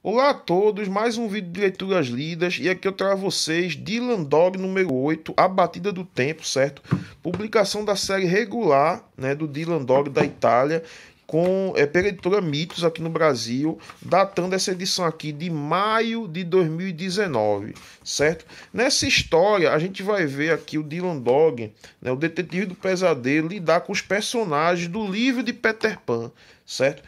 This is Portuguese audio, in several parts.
Olá a todos, mais um vídeo de leituras lidas e aqui eu trago a vocês Dylan Dog número 8, A Batida do Tempo, certo? Publicação da série regular né, do Dylan Dog da Itália com é, pela editora Mitos aqui no Brasil, datando essa edição aqui de maio de 2019, certo? Nessa história, a gente vai ver aqui o Dylan Dog, né, o detetive do pesadelo, lidar com os personagens do livro de Peter Pan, certo?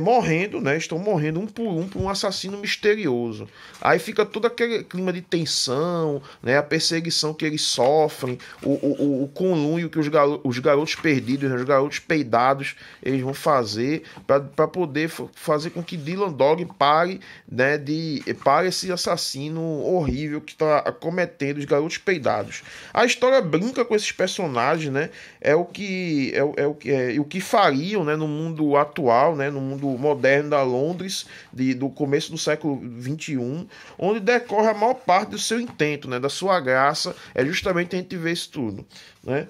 morrendo, né? Estão morrendo um por um por um assassino misterioso. Aí fica todo aquele clima de tensão, né? A perseguição que eles sofrem, o, o, o conluio que os, garo os garotos perdidos, né? os garotos peidados, eles vão fazer para poder fazer com que Dylan Dog pare, né? De pare esse assassino horrível que está cometendo os garotos peidados. A história brinca com esses personagens, né? É o que é, é o que é, é o que fariam, né? No mundo atual, né, no mundo moderno da Londres, de, do começo do século XXI, onde decorre a maior parte do seu intento, né, da sua graça, é justamente a gente ver isso tudo. Né?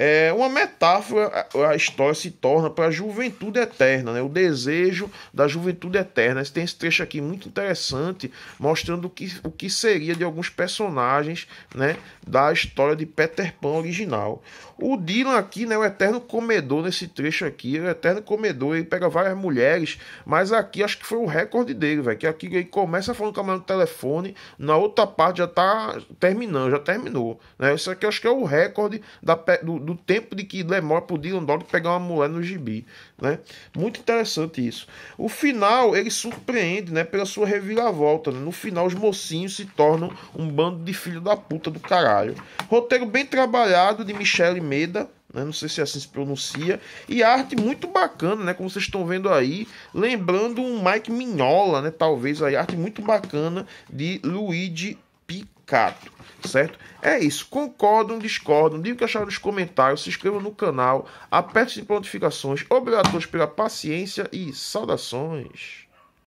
É uma metáfora, a história se torna para a juventude eterna, né? o desejo da juventude eterna. Tem esse trecho aqui muito interessante, mostrando o que, o que seria de alguns personagens né? da história de Peter Pan original. O Dylan aqui, né? É o eterno comedor nesse trecho aqui, é o eterno comedor lutador, ele pega várias mulheres, mas aqui acho que foi o recorde dele, velho. Que aqui ele começa falando com a mulher no telefone, na outra parte já tá terminando, já terminou. Né? Isso aqui acho que é o recorde da, do, do tempo de que demora pro Dylan Dog pegar uma mulher no gibi. Né? Muito interessante isso. O final ele surpreende né, pela sua reviravolta. Né? No final, os mocinhos se tornam um bando de filho da puta do caralho. Roteiro bem trabalhado de Michele Meda né? Não sei se é assim se pronuncia. E arte muito bacana, né? Como vocês estão vendo aí. Lembrando um Mike Mignola, né? Talvez aí. Arte muito bacana de Luigi Picato, certo? É isso. Concordam, discordam, digam o que acharam nos comentários, se inscrevam no canal, aperte as notificações. Obrigado a todos pela paciência e saudações.